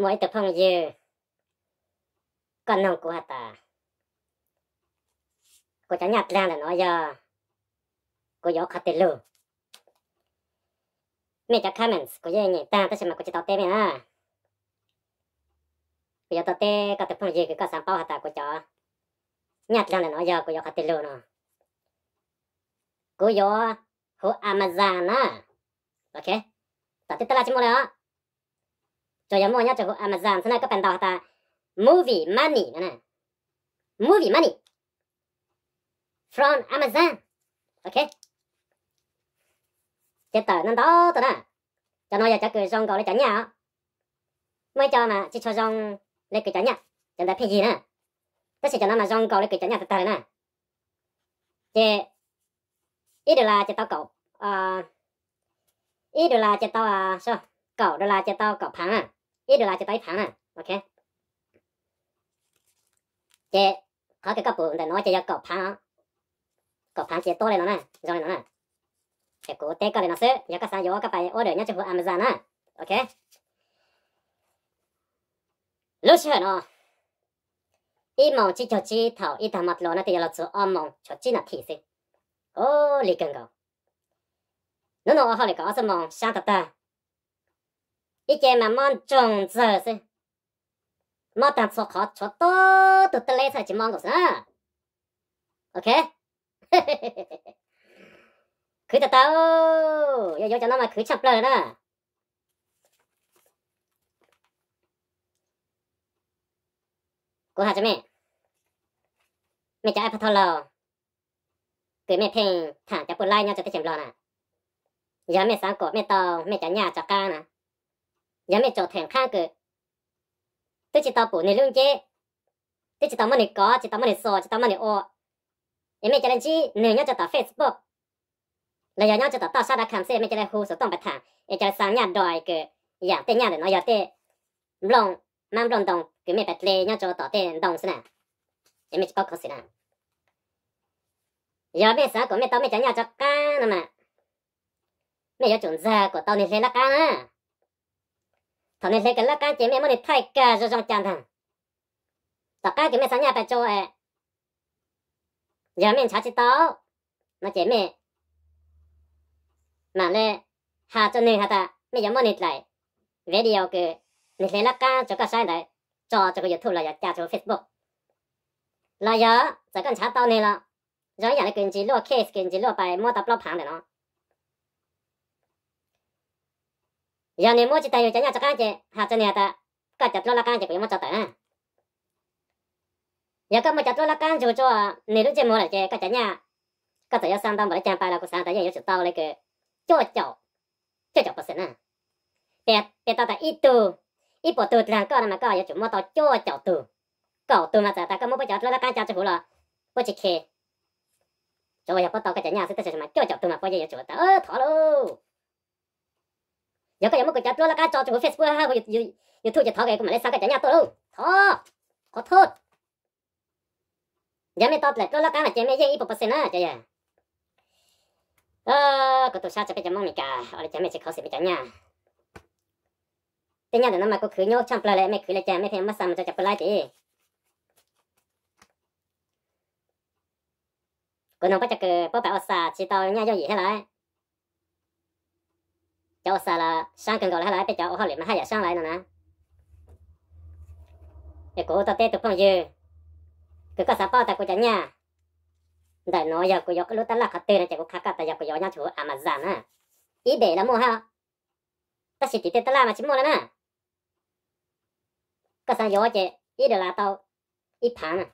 mỗi tập phong dư con nông của ta cô cháu nhặt ra là nói giờ cô gió khát tiền lù mẹ cho comments của dây nhảy ta ta sẽ mà cô chỉ tao tê mẹ à bây giờ tao tê có tập phong dư cái có sáng bao hạt ta của cháu nhặt ra là nói giờ cô gió khát tiền lù nó cô gió hồ amazon á ok tao tiếp ta là chim mồi đó 저야 뭐냐 저거 아마존 스나이커 뺀다 하다 movie money nè movie money from Amazon ok chết tờ nó đó tờ đó cho nó giờ chắc cười xong gọi lấy trả nhà mới cho mà chỉ cho xong lấy cười trả nhà chẳng đã phê gì nữa tất sẽ cho nó mà xong gọi lấy cười trả nhà thật tờ nè chị ít là chị tao cậu ờ, là chị tao à, sao cậu được là chị tao cậu thắng à 1ラーチ対パン、OK? 这他给个不的，那就要搞盘，搞盘接多了呢，让了呢。这个这个的那是，要个三，要个白，我的那就不 Amazon 呢，OK？六十呢，一毛只就只头，一头毛罗那得要做二毛，就只那提是，哦，你更高。侬侬我好哩搞什么？想得到。一见嘛忙中这是，莫当错考错多都得来才去忙个啥？OK，佢就到，又有就那么佢吃不了啦。กูหาจะแม่แม่จะไอ้พัทเราเกิดแม่เพ่งถ่านจะปุ่นไล่เนี่ยจะได้เข็มรอนะ อย่าแม่สามกบแม่ตองแม่จะหญ้าจะก้านะยังไม่จอดแทงข้างเกิดตัวจิตตาปูในเรื่องเจ๊ตัวจิตตามันในกอจิตตามันในโซจิตตามันในโอยังไม่จะเล่นจีหนึ่งยังจะต่อเฟซบุ๊กแล้วยังจะต่อต่อชาดาคำเซ่ไม่จะได้ฮูสุดต้องไปถามยังจะสร้างญาติดอยเกิดอยากเต้นญาติเนาะอยากเต้ลงมันลงตรงคือไม่ไปเตะยังจะต่อเต้นตรงสินะยังไม่จะก็คือสินะยาเบสก็ไม่ต้องไม่จะญาติจะก้านะมาไม่อยากจนซาก็ต้องในเฟซละกันนะ thằng này sẽ cái lá cá chị mẹ muốn này thay cả cho trong chăn thằng tao cá cái mẹ sáng nhà bà cho à giờ mẹ chả chỉ tao mà chị mẹ mà lê hà cho nên hà ta mẹ giờ muốn này lại về điều cái này sẽ lá cá cho sai lại cho cái youtube là cho cho facebook là giờ giờ cần chả tao này là giờ giờ này cần chỉ case cần chỉ lo bài mua tập lo phẳng để nó giờ này mua chỉ tay cho nhà cho các anh chị hạt cho nhà ta cả chặt lo là các anh chị cũng muốn cho ta giờ các mà chặt lo là các anh chủ cho này lúc chơi mua là chơi cả chặt nhà cả tự sang tâm bởi chạm phải là của sang tới giờ chịu tao lấy cái cho chậu cho chậu bớt nữa bé bé tao ta ít tu ít bỏ tu rằng có là mà có giờ chúng mua tao cho chậu tu cậu tu mà ta các mua bây giờ lo là các anh chặt cho phụ là bớt chỉ khi cho bây giờ bắt tao cả chặt nhà sẽ tới sẽ mà cho chậu tu mà bây giờ chịu tao thỏ luôn 有個有乜個就多啦家作仲有 Facebook 啊，我要要要拖住頭嘅，咁咪你手嘅就一多咯，拖我拖，有咩多嚟多啦家咪正咩啫，依部不成啦，就呀，啊，嗰度沙就俾只貓咪噶，我哋就咩只口食俾緊呀，點解就那麼個佢 nhau 唱不嚟咩佢嚟就咩片乜三咪就就不嚟啲。còn ông bắt chắc bố bảo sa chỉ tao nhá cho gì hết lại 搞晒啦，生緊個啦啦，比較我可憐啦，係日生嚟啦嘛。你估到啲都幫住，佢個沙包大個陣呀。但係我有個有個老得啦，佢對咧就個卡卡，但有個有人做阿媽賺啊，依地啦冇哈，但是啲啲得啦嘛，只冇啦嘛。個山有隻依度拉到一盤啊，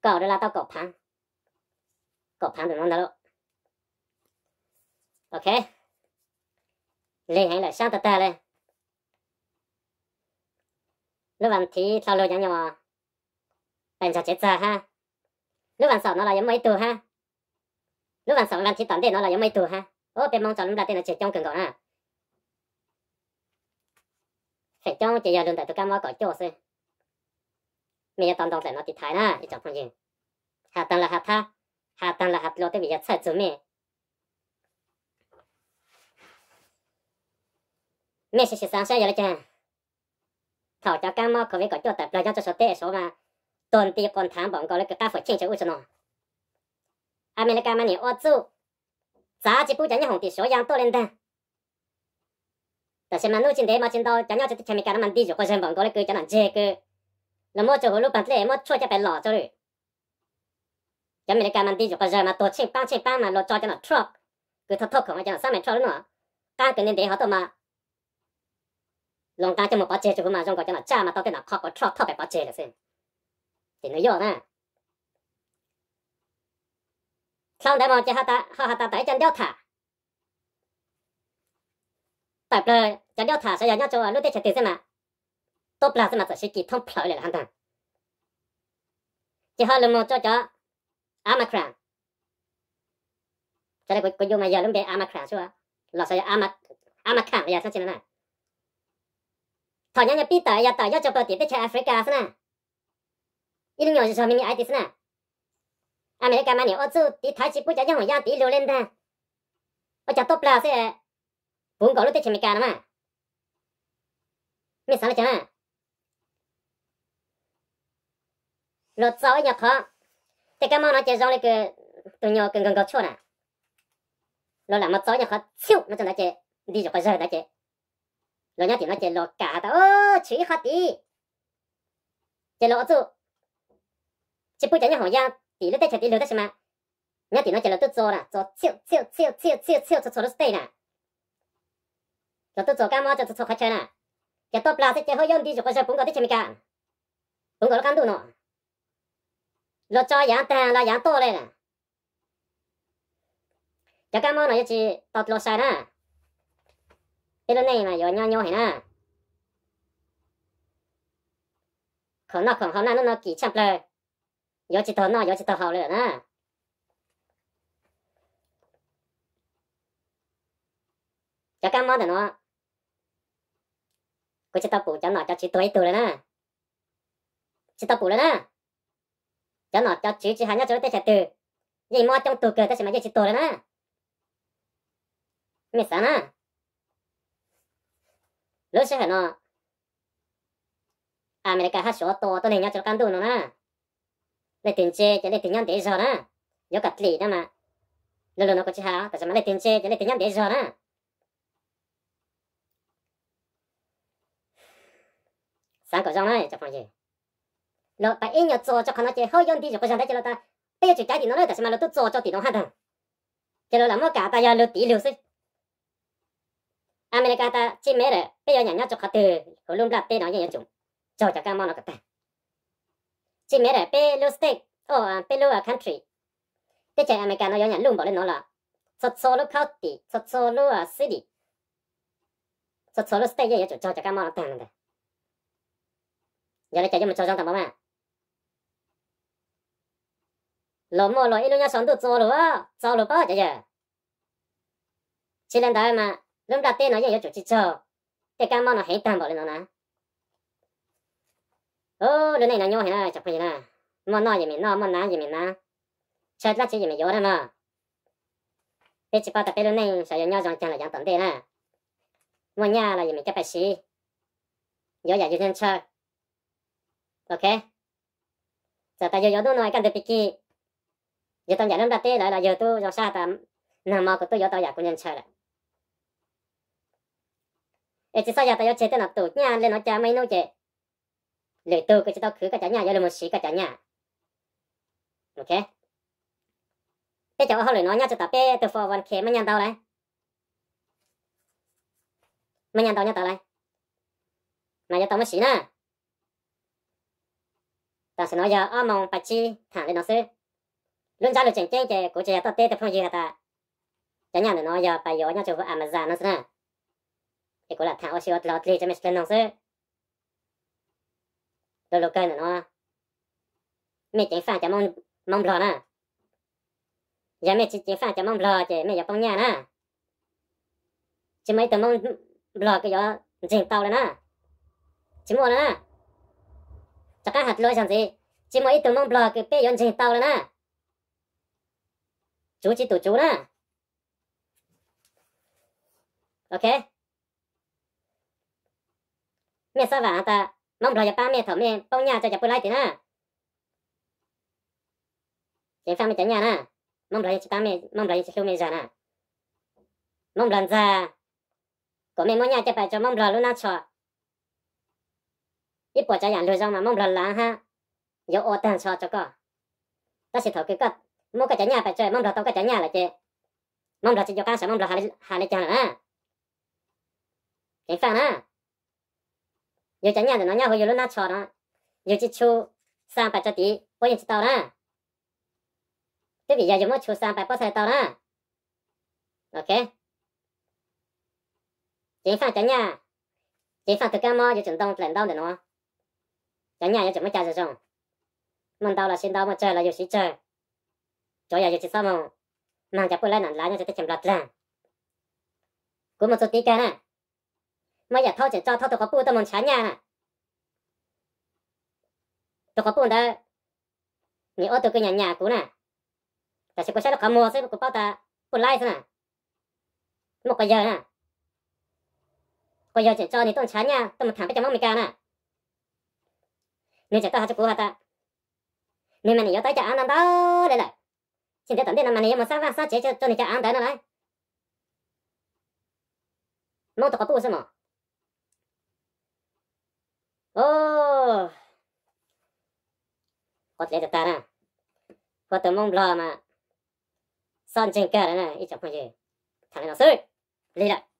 搞到拉到個盤，個盤就弄得咯。OK。lên hàng là sáng tờ tờ lên lúc bạn thì sau lô chẳng nhau mà bạn cho chết ra ha lúc bạn sợ nó là giống mấy tù ha lúc bạn sợ bạn chỉ tận để nó là giống mấy tù ha ô bên mong cho lúc đặt tên là chết trong cường gọi ha phải trong chỉ giờ đường tại tụi cam có chỗ xem mình tận tận lại nó thì thái na ý chẳng phong gì hạ tầng là hạ tha hạ tầng là hạ lô tới bây giờ sai chuẩn mình 没事，十三岁了见。讨着干吗？可没个主。但不要就说爹说妈。昨天跟他们广那个家伙亲切有劲了。下面的哥们你恶做，啥子不叫你兄弟学样多认真？这些们如今天没见到，昨天在前面干了蛮低俗，或者广告的叫人借个，要么就和老板子么吵架被闹着了。下面的哥们低俗或者嘛道歉，抱歉，抱歉，我昨天那个错，给他脱口我叫上面错了呢。刚跟你电话多嘛？long ta cho một quả chè cho mà trong quả cho mà cha mà tao cái là khóc có trót thọ phải quả chè là xem thì nó vô nè xong đại bọn cho hata ha ta tại chân đeo thả tại bờ chân đeo thả sẽ giờ nhau cho lúc tết tiền xem mà tốt là xem mà sẽ chỉ thông phở lại là hắn ta chỉ hơi lần một cho cho amacran cho nên có có dùng mà giờ lúc bé amacran chưa lọ sẽ amac amacran bây giờ sẽ chỉ là này thằng nhá nhá pi tới ya tới ya cho bờ tiền tới chơi Africa sana ít nhiều cho mình ai tí sana America mà nhiều ở chỗ đi thái chỉ bút cho nhau ya tí lưu lên ta ở chỗ top là sẽ cũng có lúc tới chơi America mà mình sao lại chơi lột sáu nhập khó thì cái món nó chơi rong lên cái tụi nhau cần gần gọt chỗ nè à. lột là một số nhà khó siêu nó cho nó chơi đi rồi có rơi đã chơi lo nhá thì nó chỉ lo cả ta ơ chỉ khát đi chỉ lo chứ chỉ bây giờ nhá hỏng ya thì nó tay chỉ đi lừa ta xem mà nhá thì nó chỉ lo tự do là do chiêu chiêu chiêu chiêu chiêu chiêu cho cho nó stay nè cho tự do cái mà cho cho khách chơi nè cho top là sẽ chơi hơi yếm đi cho con chơi cũng có thể chơi mình cả cũng có nó cắn đủ nó lo cho yán ta là yán to đây nè cho cái mà nó chỉ tọt lo sai nè ヘルネイマヨニョニョヘナ。可那可好那那那几枪不嘞？有几头那有几头好了呢？cho cá món thì nó cô chỉ tao phụ cho nó cho chị tuổi tuổi lên nè chị tao phụ lên nè cho nó cho chị hai nhá cho nó trẻ từ gì mua trong tù cờ ta sẽ mà chị tuổi lên nè mẹ sáng nè lúc nó ロシアのアメリカ発祥ととねにゃちょかんどのな。レテンチェじゃレテンやんでいじょな。よかったりだま。ルルのこちは、たじまレテンチェじゃレテンやんでいじょな。三個じゃない、じゃぽんじ。lo ta in yo cho cho khana che ho yon ti cho nó đi jan da che lo ta pe yo chu ta di no lo ta sma lo tu cho cho ti nó ha da che lo la mo ka ta ya lo ti lo se 아메리카다 치메르 빼어냐냐 조카트 콜롬라 빼나냐 여중 저자가 마노가다 치메르 빼로 스테이크 어 빼로 아 컨트리 대체 아메리카노 여냐 룸버레 놀라 소소로 카운티 소소로 아 시티 소소로 스테이크 여중 저자가 마노가다 giờ chạy cho mình cho trong tầm bóng à lỗ mồ lỗ ít luôn nha sống tụt rồi lúa rồi bao giờ giờ chỉ lên tới mà rum da te nó giờ chỗ chỉ chờ te cam nó hết tan bỏ lên nó nè ô đứa này nó nhau hết chọc phải nè mà nó gì mình nó mà nó gì mình nó chết là chỉ gì mình vô đó mà bé chỉ bắt bé đứa này sợ nhau dòng chân là chẳng tận thế nè mà nhà là gì mình chấp phải xí gió giờ như thế chơi ok giờ ta giờ giờ tôi nói cần được biki giờ tao giải lúc đó tê lại là giờ tôi do sao tao nằm mơ của tôi giờ tao giải của nhân chơi lại えちさやたよちてなとにゃんれのちゃまいのけれとくちとくかちゃにゃやるもしかちゃにゃ ok thế cháu học lời nói nhá cho tao bé từ phò văn khế mà nhàn tao này mà nhàn tao nhá tao này mà nhàn tao mới xí nè tao sẽ nói giờ ở mong bà chi thẳng lên nó sư luôn ra được chỉnh chênh chè của chè tao tê từ phong gì hả ta chả nhàn để nói giờ bà yếu nhá cho vợ amazon nó sư nè cô là Nicola, thả oshi otla otli cho mình lên nông sư. Đồ lô cây nó. Mẹ chẳng phản cho mong mong bò nè. Giờ mẹ chẳng phản cho mong bò chứ mẹ giờ bông nhà nè. Chứ mấy tờ mong bò cái gió dình tàu lên nè. Chứ mua nè. Chắc hạt lôi chẳng gì. Chứ mấy tờ mong bò cái bê gió dình tàu lên nè. Chú chỉ tụ chú nè. Ok mẹ sao vả ta mong rồi ba mẹ thở mẹ bao nhà cho chụp lại thế na chế pha mẹ chả nhà na mong rồi ba mẹ mong rồi chị mẹ già na mong lần già có mẹ mong nhà cho bà cho mong rồi luôn na cho ít bỏ cho nhà lười rong mà mong lần là ha dấu ô tan cho cho co ta sẽ thở cái cất mua cái chả nhà bà chơi mong rồi tao cái chả nhà là chế mong rồi chị cho con sẽ mong rồi hà hà lấy chả na chế pha na 有怎样的呢？要会有人那错呢？有去出三百这底，我也知道啦。这比较有没有出三百，我才到啦。OK，解放怎样？解放特干么？有整动冷冻的呢？怎样有怎么加这种？梦到了，心到梦醉了，有谁醉？昨夜有去做梦，梦着不来，能来，那就得怎么了？古么做第一个呢？mà giờ thâu chỉ cho thâu tôi có bu tôi muốn chán nhà tôi có bu đó nhớ ô tôi cái nhà nhà cũ nè ta sẽ có sẽ có mua sẽ có bao ta bu lại thế nè một cái giờ nè có giờ chỉ cho thì tôi chán nhà tôi muốn thảm cái chấm mắm mì cá nè nếu chỉ học sẽ cũ hả ta nếu mà nhiều tới chợ ăn đâu đây là xin tôi tận đây là mà nhớ mà sao vàng sao chế cho cho này chả ăn tới nữa đấy もっとかぽうせも。โอ้โคตเลยตานะโดตรมงบลามา ซ่อนจิงเกอร์นะ อีจับคนเย่ทางนั้นสุดอลีละ